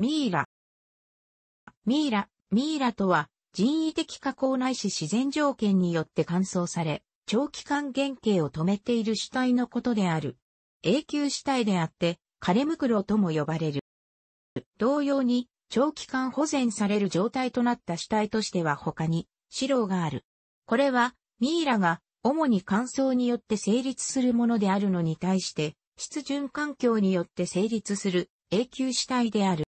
ミイラ。ミイラ、ミイラとは、人為的加工ないし自然条件によって乾燥され、長期間原型を止めている主体のことである。永久主体であって、枯れ袋とも呼ばれる。同様に、長期間保全される状態となった主体としては他に、資料がある。これは、ミイラが、主に乾燥によって成立するものであるのに対して、湿潤環境によって成立する永久主体である。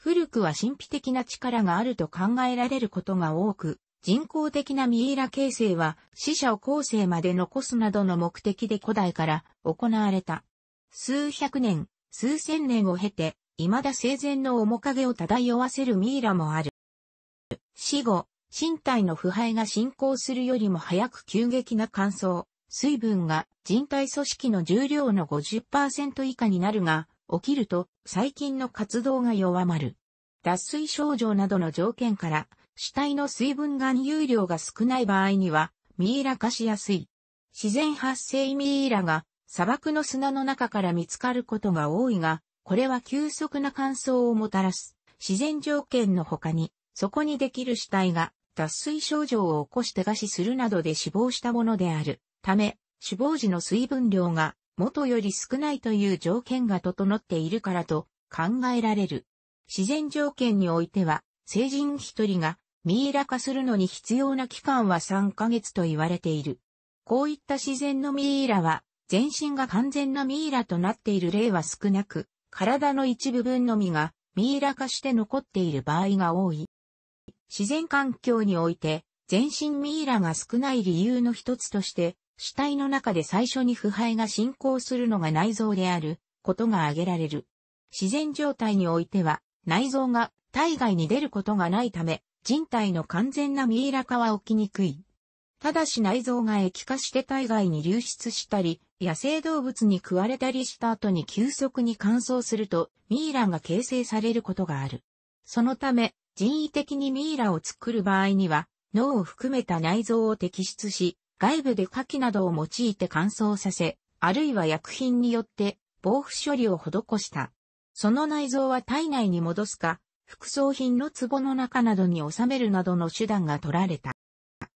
古くは神秘的な力があると考えられることが多く、人工的なミイラ形成は死者を後世まで残すなどの目的で古代から行われた。数百年、数千年を経て、未だ生前の面影を漂わせるミイラもある。死後、身体の腐敗が進行するよりも早く急激な乾燥、水分が人体組織の重量の50%以下になるが、起きると細菌の活動が弱まる。脱水症状などの条件から、死体の水分含有量が少ない場合には、ミイラ化しやすい。自然発生ミイラが砂漠の砂の中から見つかることが多いが、これは急速な乾燥をもたらす自然条件の他に、そこにできる死体が脱水症状を起こして餓死するなどで死亡したものである。ため、死亡時の水分量が元より少ないという条件が整っているからと考えられる。自然条件においては、成人一人がミイラ化するのに必要な期間は3ヶ月と言われている。こういった自然のミイラは、全身が完全なミイラとなっている例は少なく、体の一部分のみがミイラ化して残っている場合が多い。自然環境において、全身ミイラが少ない理由の一つとして、死体の中で最初に腐敗が進行するのが内臓であることが挙げられる。自然状態においては内臓が体外に出ることがないため人体の完全なミイラ化は起きにくい。ただし内臓が液化して体外に流出したり、野生動物に食われたりした後に急速に乾燥するとミイラが形成されることがある。そのため人為的にミイラを作る場合には脳を含めた内臓を摘出し、外部で火器などを用いて乾燥させ、あるいは薬品によって防腐処理を施した。その内臓は体内に戻すか、副葬品の壺の中などに収めるなどの手段が取られた。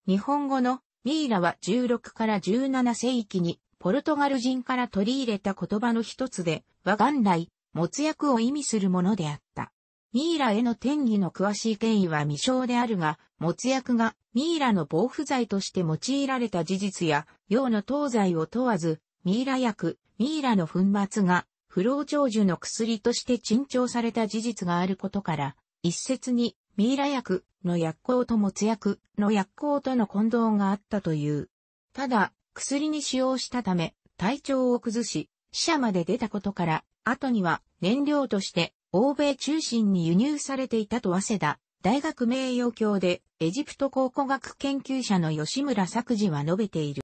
日本語のミイラは16から17世紀にポルトガル人から取り入れた言葉の一つで、は元来、没薬を意味するものであった。ミイラへの転移の詳しい権威は未詳であるが、没薬がミイラの防腐剤として用いられた事実や、用の東西を問わず、ミイラ薬、ミイラの粉末が不老長寿の薬として珍重された事実があることから、一説にミイラ薬の薬効と没薬の薬効との混同があったという。ただ、薬に使用したため、体調を崩し、死者まで出たことから、後には燃料として欧米中心に輸入されていたと早稲田大学名誉教でエジプト考古学研究者の吉村作治は述べている。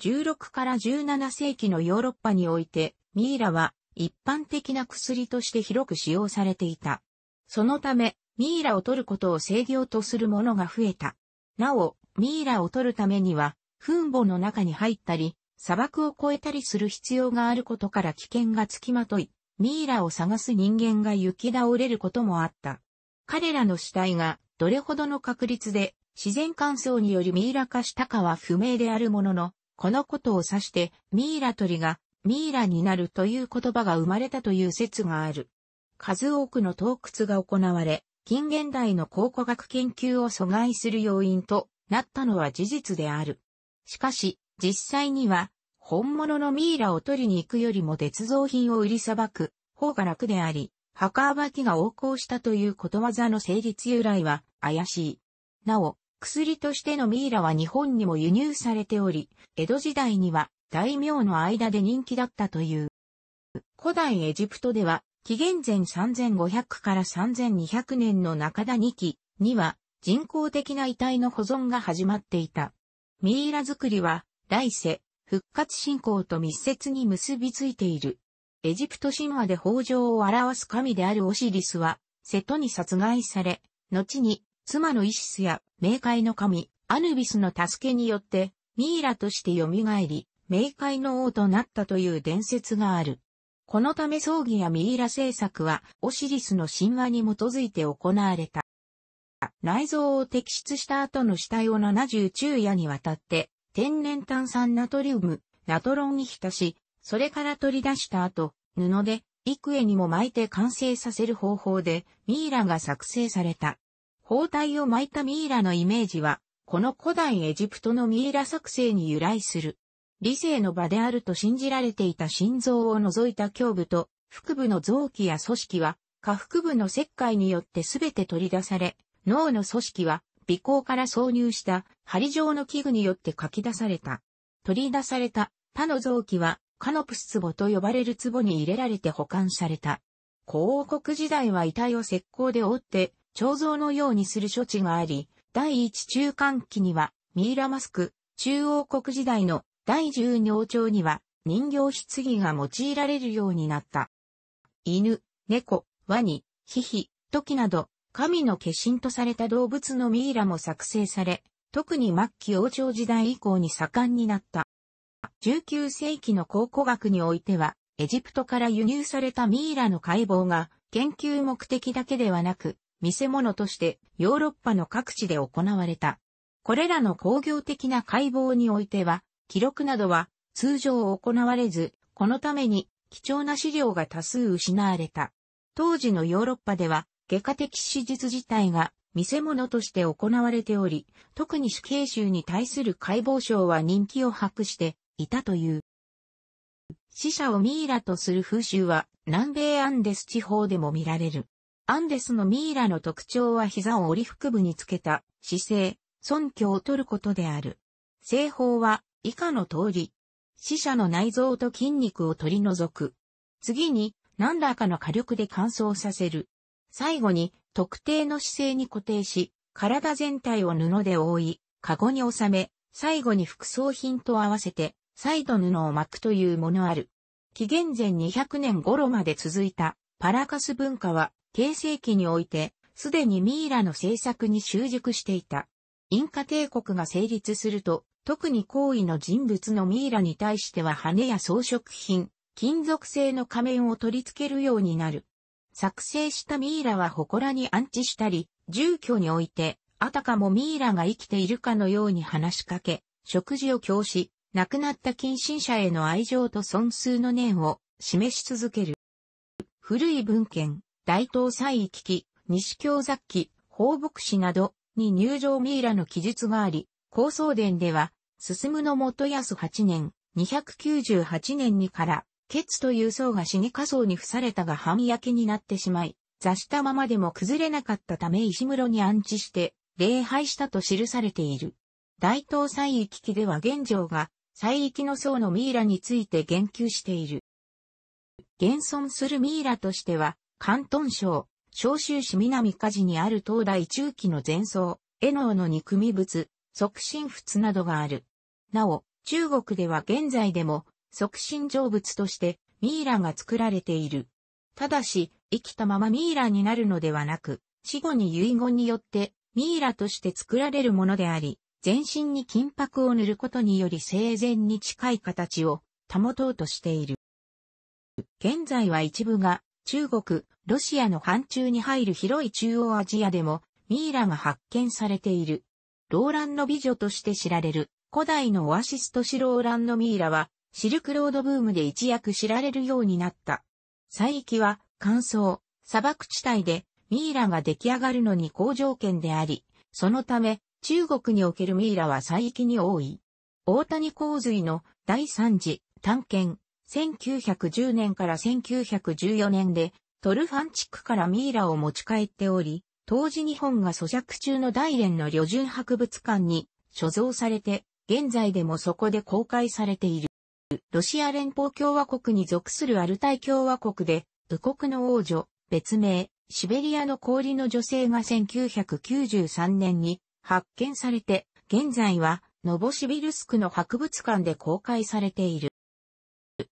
16から17世紀のヨーロッパにおいてミイラは一般的な薬として広く使用されていた。そのためミイラを取ることを制御とするものが増えた。なお、ミイラを取るためには、墳墓の中に入ったり、砂漠を越えたりする必要があることから危険がつきまとい、ミイラを探す人間が行き倒れることもあった。彼らの死体がどれほどの確率で自然乾燥によりミイラ化したかは不明であるものの、このことを指してミイラ鳥がミイラになるという言葉が生まれたという説がある。数多くの洞窟が行われ、近現代の考古学研究を阻害する要因となったのは事実である。しかし、実際には本物のミイラを取りに行くよりも鉄造品を売りさばく方が楽であり、墓暴きが横行したということわざの成立由来は怪しい。なお、薬としてのミイラは日本にも輸入されており、江戸時代には大名の間で人気だったという。古代エジプトでは、紀元前3500から3200年の中田2期には人工的な遺体の保存が始まっていた。ミイラ作りは来世、復活信仰と密接に結びついている。エジプト神話で豊穣を表す神であるオシリスは、瀬戸に殺害され、後に、妻のイシスや、冥界の神、アヌビスの助けによって、ミイラとして蘇り、冥界の王となったという伝説がある。このため葬儀やミイラ制作は、オシリスの神話に基づいて行われた。内臓を摘出した後の死体を70昼夜にわたって、天然炭酸ナトリウム、ナトロンに浸し、それから取り出した後、布で幾重にも巻いて完成させる方法でミイラが作成された。包帯を巻いたミイラのイメージは、この古代エジプトのミイラ作成に由来する。理性の場であると信じられていた心臓を除いた胸部と腹部の臓器や組織は、下腹部の切開によって全て取り出され、脳の組織は尾行から挿入した針状の器具によって書き出された。取り出された他の臓器はカノプス壺と呼ばれる壺に入れられて保管された。古王国時代は遺体を石膏で覆って彫像のようにする処置があり、第一中間期にはミイラマスク、中央国時代の第十王朝には人形棺が用いられるようになった。犬、猫、ワニ、ヒヒ、トキなど神の化身とされた動物のミイラも作成され、特に末期王朝時代以降に盛んになった。19世紀の考古学においては、エジプトから輸入されたミイラの解剖が研究目的だけではなく、見せ物としてヨーロッパの各地で行われた。これらの工業的な解剖においては、記録などは通常行われず、このために貴重な資料が多数失われた。当時のヨーロッパでは外科的手術自体が見せ物として行われており、特に死刑囚に対する解剖賞は人気を博していたという。死者をミイラとする風習は南米アンデス地方でも見られる。アンデスのミイラの特徴は膝を折り腹部につけた姿勢、尊虚を取ることである。製法は以下の通り、死者の内臓と筋肉を取り除く。次に何らかの火力で乾燥させる。最後に特定の姿勢に固定し、体全体を布で覆い、カゴに収め、最後に副葬品と合わせて、再度布を巻くというものある。紀元前200年頃まで続いたパラカス文化は、形成期において、すでにミイラの制作に習熟していた。インカ帝国が成立すると、特に行位の人物のミイラに対しては羽や装飾品、金属製の仮面を取り付けるようになる。作成したミイラは祠に安置したり、住居において、あたかもミイラが生きているかのように話しかけ、食事を供し、亡くなった近親者への愛情と損数の念を示し続ける。古い文献、大東西域記、西京雑記、放牧師などに入場ミイラの記述があり、高層伝では、進むの元安8年、298年にから、ケツという層が死に火層に付されたが半焼きになってしまい、座したままでも崩れなかったため石室に安置して、礼拝したと記されている。大東西域記では現状が、西域の層のミイラについて言及している。現存するミイラとしては、関東省、小州市南火事にある東大中期の前奏、絵ノの肉身仏、促進仏などがある。なお、中国では現在でも、促進成仏としてミイラが作られている。ただし、生きたままミイラになるのではなく、死後に遺言によってミイラとして作られるものであり、全身に金箔を塗ることにより生前に近い形を保とうとしている。現在は一部が中国、ロシアの範疇に入る広い中央アジアでもミイラが発見されている。ローランの美女として知られる古代のオアシストシローランのミイラはシルクロードブームで一躍知られるようになった。西域は乾燥、砂漠地帯でミイラが出来上がるのに好条件であり、そのため中国におけるミイラは西域に多い。大谷洪水の第3次探検、1910年から1914年でトルファン地区からミイラを持ち帰っており、当時日本が咀嚼中の大連の旅順博物館に所蔵されて、現在でもそこで公開されている。ロシア連邦共和国に属するアルタイ共和国で、右国の王女、別名、シベリアの氷の女性が1993年に発見されて、現在は、ノボシビルスクの博物館で公開されている。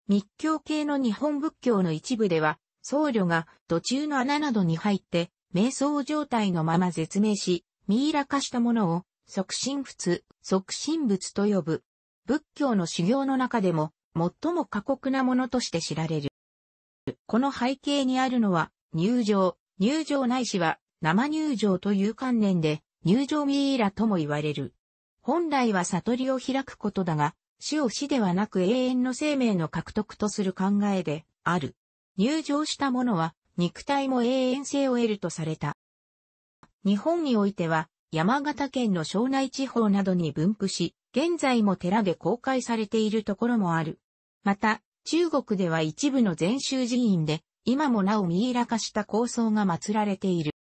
密教系の日本仏教の一部では、僧侶が途中の穴などに入って、瞑想状態のまま絶命し、ミイラ化したものを、即身仏、即身仏と呼ぶ。仏教の修行の中でも、最も過酷なものとして知られる。この背景にあるのは、入場、入場ないしは生入場という観念で、入場ミイラとも言われる。本来は悟りを開くことだが、死を死ではなく永遠の生命の獲得とする考えである。入場した者は肉体も永遠性を得るとされた。日本においては山形県の庄内地方などに分布し、現在も寺で公開されているところもある。また、中国では一部の禅宗寺院で、今もなおミイラ化した構想が祀られている。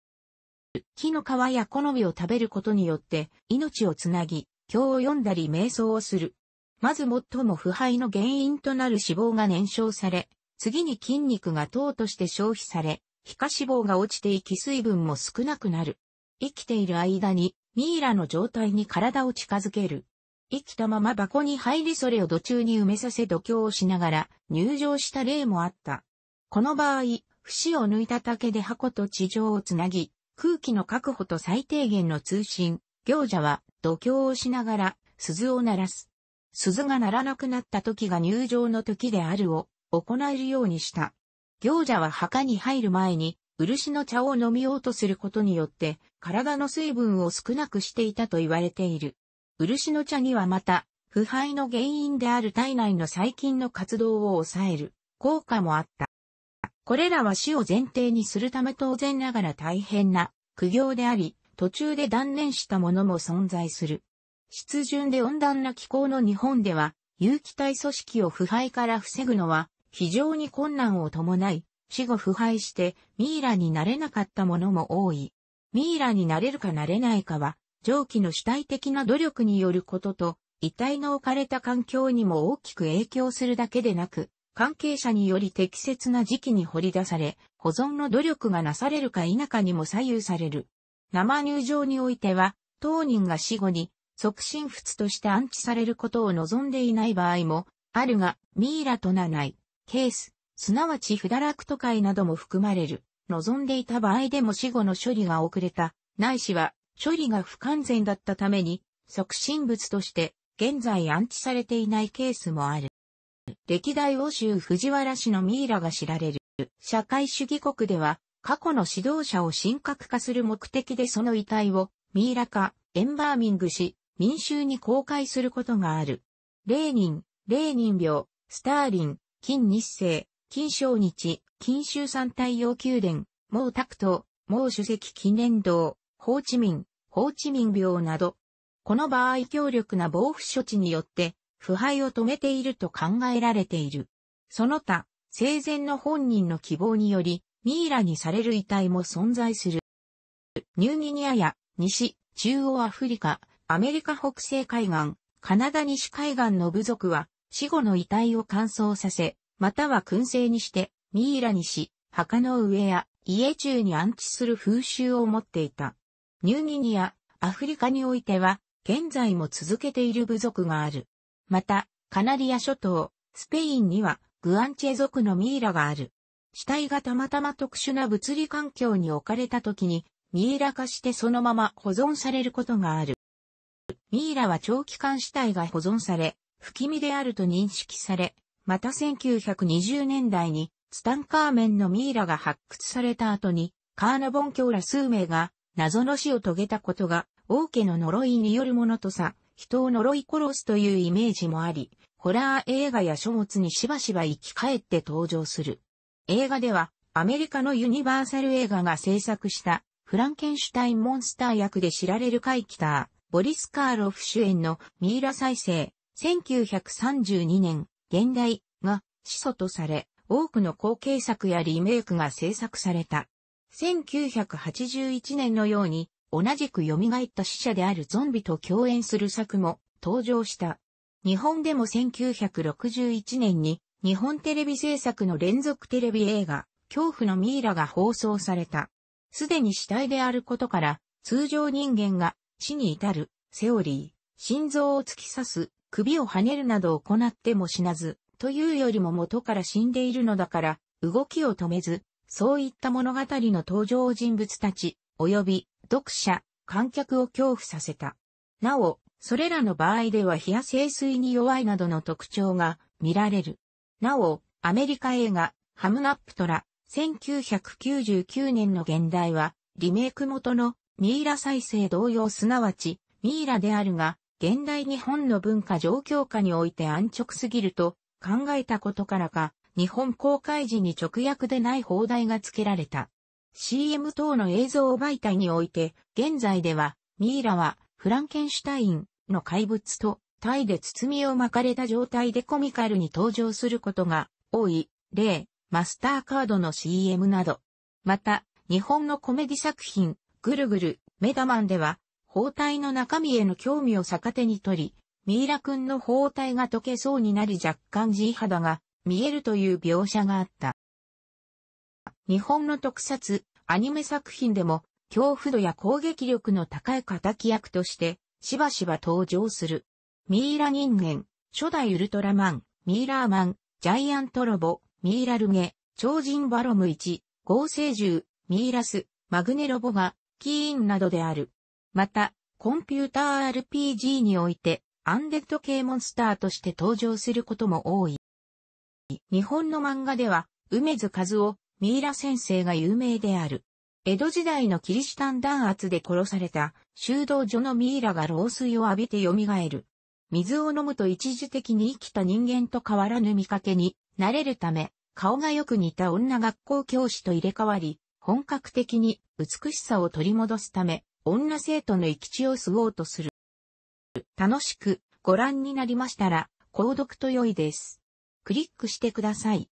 木の皮や好みを食べることによって、命をつなぎ、経を読んだり瞑想をする。まず最も腐敗の原因となる脂肪が燃焼され、次に筋肉が糖として消費され、皮下脂肪が落ちていき水分も少なくなる。生きている間にミイラの状態に体を近づける。生きたまま箱に入りそれを土中に埋めさせ度胸をしながら入場した例もあった。この場合、節を抜いた竹で箱と地上をつなぎ、空気の確保と最低限の通信、行者は度胸をしながら鈴を鳴らす。鈴が鳴らなくなった時が入場の時であるを行えるようにした。行者は墓に入る前に漆の茶を飲みようとすることによって体の水分を少なくしていたと言われている。漆の茶にはまた、腐敗の原因である体内の細菌の活動を抑える効果もあった。これらは死を前提にするため当然ながら大変な苦行であり、途中で断念したものも存在する。湿潤で温暖な気候の日本では、有機体組織を腐敗から防ぐのは非常に困難を伴い、死後腐敗してミイラになれなかったものも多い。ミイラになれるかなれないかは上記の主体的な努力によることと、遺体の置かれた環境にも大きく影響するだけでなく、関係者により適切な時期に掘り出され、保存の努力がなされるか否かにも左右される。生入場においては、当人が死後に促進仏として安置されることを望んでいない場合も、あるが、ミイラとなない、ケース、すなわちフダラク会なども含まれる。望んでいた場合でも死後の処理が遅れた、ないしは処理が不完全だったために、促進物として現在安置されていないケースもある。歴代欧州藤原氏のミイラが知られる社会主義国では過去の指導者を神格化する目的でその遺体をミイラ化、エンバーミングし民衆に公開することがある。レーニン、レーニン病、スターリン、金日成、金正日、金州三太陽宮殿、毛沢東、毛主席記念堂、ホーチミン、ホーチミン病など。この場合強力な防腐処置によって腐敗を止めていると考えられている。その他、生前の本人の希望により、ミイラにされる遺体も存在する。ニューギニアや西、中央アフリカ、アメリカ北西海岸、カナダ西海岸の部族は死後の遺体を乾燥させ、または燻製にしてミイラにし、墓の上や家中に安置する風習を持っていた。ニューギニア、アフリカにおいては、現在も続けている部族がある。また、カナリア諸島、スペインには、グアンチェ族のミイラがある。死体がたまたま特殊な物理環境に置かれた時に、ミイラ化してそのまま保存されることがある。ミイラは長期間死体が保存され、不気味であると認識され、また1920年代にツタンカーメンのミイラが発掘された後に、カーナボン教ら数名が謎の死を遂げたことが、王家の呪いによるものとさ、人を呪い殺すというイメージもあり、ホラー映画や書物にしばしば生き返って登場する。映画では、アメリカのユニバーサル映画が制作した、フランケンシュタインモンスター役で知られるカイキター、ボリス・カーロフ主演のミイラ再生、1932年、現代が始祖とされ、多くの後継作やリメイクが制作された。1981年のように、同じく蘇った死者であるゾンビと共演する作も登場した。日本でも1961年に日本テレビ制作の連続テレビ映画、恐怖のミイラが放送された。すでに死体であることから、通常人間が死に至る、セオリー、心臓を突き刺す、首を跳ねるなどを行っても死なず、というよりも元から死んでいるのだから、動きを止めず、そういった物語の登場人物たち、及び読者、観客を恐怖させた。なお、それらの場合では冷や清水に弱いなどの特徴が見られる。なお、アメリカ映画、ハムナップトラ、1999年の現代は、リメイク元のミイラ再生同様すなわち、ミイラであるが、現代日本の文化状況下において安直すぎると考えたことからか、日本公開時に直訳でない放題が付けられた。CM 等の映像媒体において、現在では、ミイラは、フランケンシュタインの怪物と、タイで包みを巻かれた状態でコミカルに登場することが多い、例、マスターカードの CM など。また、日本のコメディ作品、ぐるぐる、メダマンでは、包帯の中身への興味を逆手に取り、ミイラ君の包帯が溶けそうになり若干地肌が見えるという描写があった。日本の特撮、アニメ作品でも、恐怖度や攻撃力の高い敵役として、しばしば登場する。ミイラ人間、初代ウルトラマン、ミイラーマン、ジャイアントロボ、ミイラルゲ、超人バロム1、合成獣、ミイラス、マグネロボが、キーンなどである。また、コンピューター RPG において、アンデッド系モンスターとして登場することも多い。日本の漫画では、梅津和夫、三浦先生が有名である。江戸時代のキリシタン弾圧で殺された修道女のミイラが老水を浴びて蘇る。水を飲むと一時的に生きた人間と変わらぬ見かけに慣れるため、顔がよく似た女学校教師と入れ替わり、本格的に美しさを取り戻すため、女生徒の生き地を吸おうとする。楽しくご覧になりましたら、購読と良いです。クリックしてください。